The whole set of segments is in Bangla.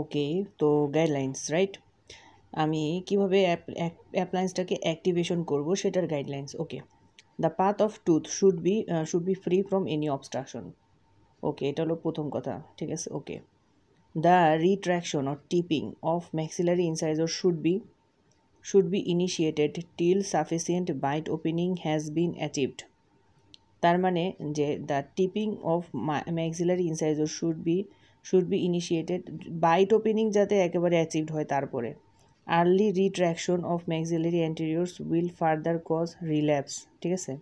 ওকে তো গাইডলাইন্স রাইট আমি কিভাবে অ্যাপ্লায়েন্সটাকে অ্যাক্টিভেশন করব সেটার guidelines okay the path of tooth should be should be free from any obstruction okay এটা হলো প্রথম কথা ঠিক আছে okay the retraction or tipping of maxillary incisor should be should be initiated till sufficient bite opening has been achieved তার মানে যে the tipping of maxillary incisor should be should be initiated bite opening যাতে একেবারে অ্যাচিভড হয় তারপরে early retraction of maxillary অ্যান্টেরিয়র্স will further cause relapse ঠিক আছে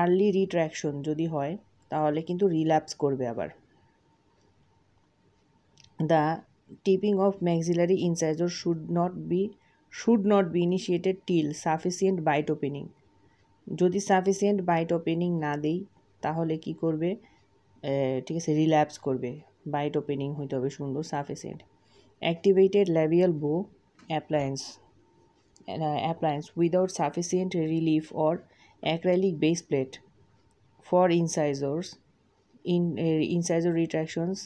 আর্লি রিট্র্যাকশন যদি হয় তাহলে কিন্তু রিল্যাপস করবে আবার the tipping of maxillary incisor should not be should not be initiated till sufficient bite opening যদি সাফিসিয়েন্ট বাইট ওপেনিং না দেই তাহলে কি করবে ঠিক আছে রিল্যাপস করবে বাইট ওপেনিং হইতে হবে সুন্দর sufficient activated labial bow appliance appliance without sufficient relief or acrylic base plate for incisors in incisor retractions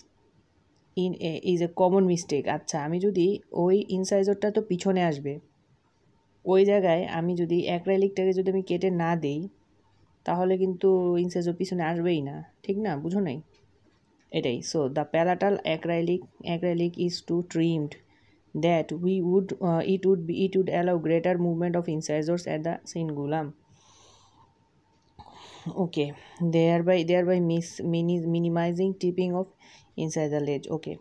in is a common mistake আচ্ছা আমি যদি ওই ইনসাইজরটা তো পিছনে আসবে ওই জায়গায় আমি যদি অ্যাক্রাইলিকটাকে যদি আমি কেটে না দিই তাহলে কিন্তু ইনসেজো পিছনে আসবেই না ঠিক না বুঝো নাই এটাই so the palatal acrylic acrylic is to trimmed that we would it would be it would allow greater movement of incisors at the সিন গুলাম okay there by there by miss mini minimizing tipping of incisor the ledge okay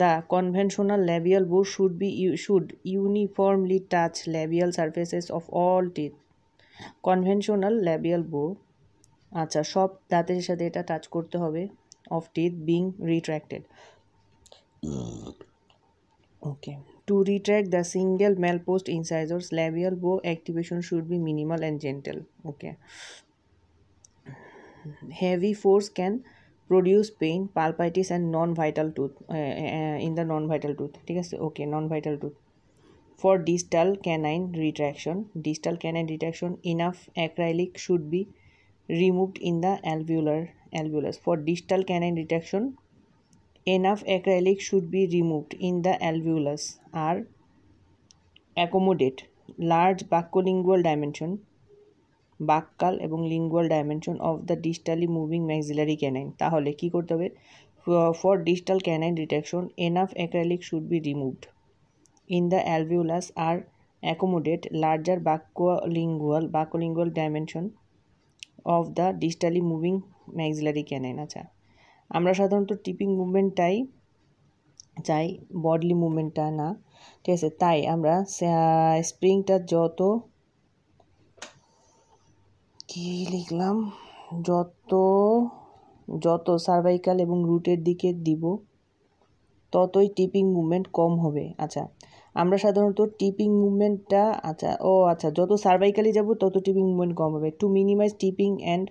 the conventional labial labial should be you should uniformly touch labial surfaces of all teeth conventional labial bow আচ্ছা সব দাঁতের সাথে এটা টাচ করতে হবে of teeth being retracted okay to retract the single malposed incisors labial bow activation should be minimal and gentle okay heavy force can produce pain pulpitis and non vital tooth in the non vital tooth ঠিক আছে okay non vital tooth For distal canine retraction, distal canine retraction enough acrylic should be removed in the alveolar alveolus. For distal canine retraction, enough acrylic should be removed in the alveolus are accommodate large bacolingual dimension buccal এবং lingual dimension of the distally moving maxillary canine তাহলে কি করতে হবে for distal canine detection enough acrylic should be removed in the alveolus are accommodate larger bacolingual bacolingual dimension of the distally moving maxillary canine acha amra tipping movement tai chai bodily movement ta na thik ache tai amra spring ta joto ki likhlam joto joto cervical ebong root er dike dibo ততই টিপিং মুভমেন্ট কম হবে আচ্ছা আমরা সাধারণত টিপিং মুভমেন্টটা আচ্ছা ও আচ্ছা যত সার্ভাইকালি যাব তত টিপিং মুভমেন্ট কম হবে to minimize tipping and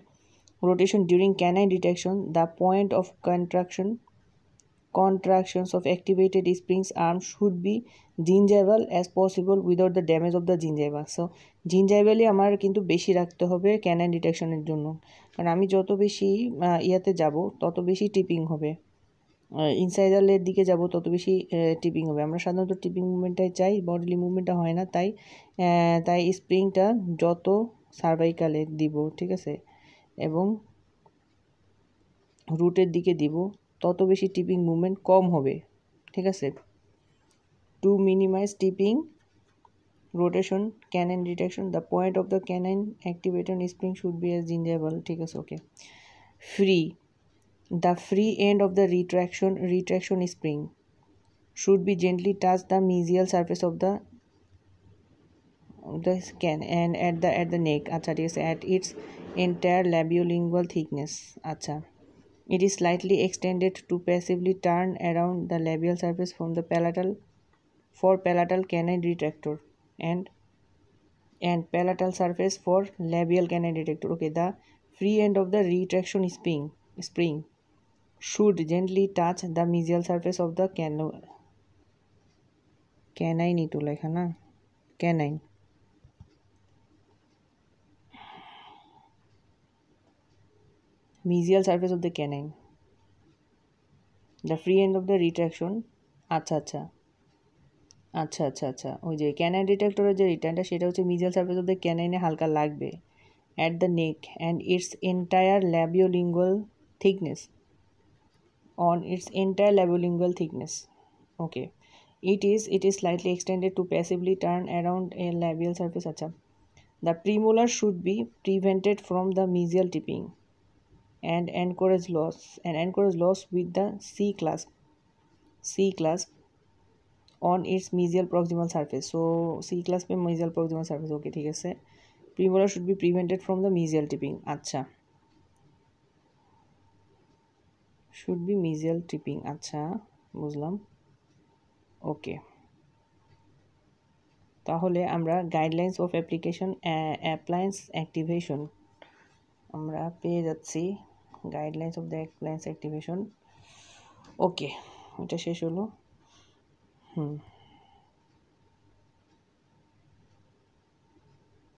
rotation during canine detection the point of contraction contractions of activated springs arm should be gingival as possible without the damage of the gingival so জিনজাইভালই আমার কিন্তু বেশি রাখতে হবে ক্যানাইন ডিটেকশনের জন্য কারণ আমি যত বেশি ইয়াতে যাব তত বেশি টিপিং হবে ইনসাইডালের দিকে যাব তত বেশি টিপিং হবে আমরা সাধারণত টিপিং মুভমেন্টটাই চাই বডিলি মুভমেন্টটা হয় না তাই তাই স্প্রিংটা যত সার্ভাইকালে দিব ঠিক আছে এবং রুটের দিকে দিব তত বেশি টিপিং মুভমেন্ট কম হবে ঠিক আছে to minimize tipping rotation canine detection the point of the canine activation spring should be as gingival ঠিক আছে okay free The free end of the retraction retraction spring should be gently touch the mesial surface of the the skin and at the at the neck আচ্ছা ঠিক আছে at its entire labiolingual thickness acha it is slightly extended to passively turn around the labial surface from the palatal for palatal canine retractor and and palatal surface for labial canine detector okay the free end of the retraction spring spring should gently touch the mesial surface of the cano canine to like না canine mesial surface of the canine the free end of the retraction acha acha আচ্ছা আচ্ছা আচ্ছা ওই যে ক্যানাইন ডিটেক্টরের যে রিটার্নটা সেটা হচ্ছে মিজিয়াল সার্ফেস অফ দ্য ক্যানাইনে হালকা লাগবে at the neck and its entire labiolingual thickness on its entire labilingual thickness okay it is it is slightly extended to passively turn around a labial surface acha the premolar should be prevented from the mesial tipping and anchorage loss and anchorage loss with the c clasp c clasp on its mesial proximal surface so c clasp mesial proximal surface okay ঠিক আছে premolar should be prevented from the mesial tipping अच्छा. শুড বি মিজেল টিপিং আচ্ছা বুঝলাম ওকে তাহলে আমরা guidelines of application appliance activation আমরা পেয়ে যাচ্ছি guidelines of the appliance activation okay এটা শেষ হলো হুম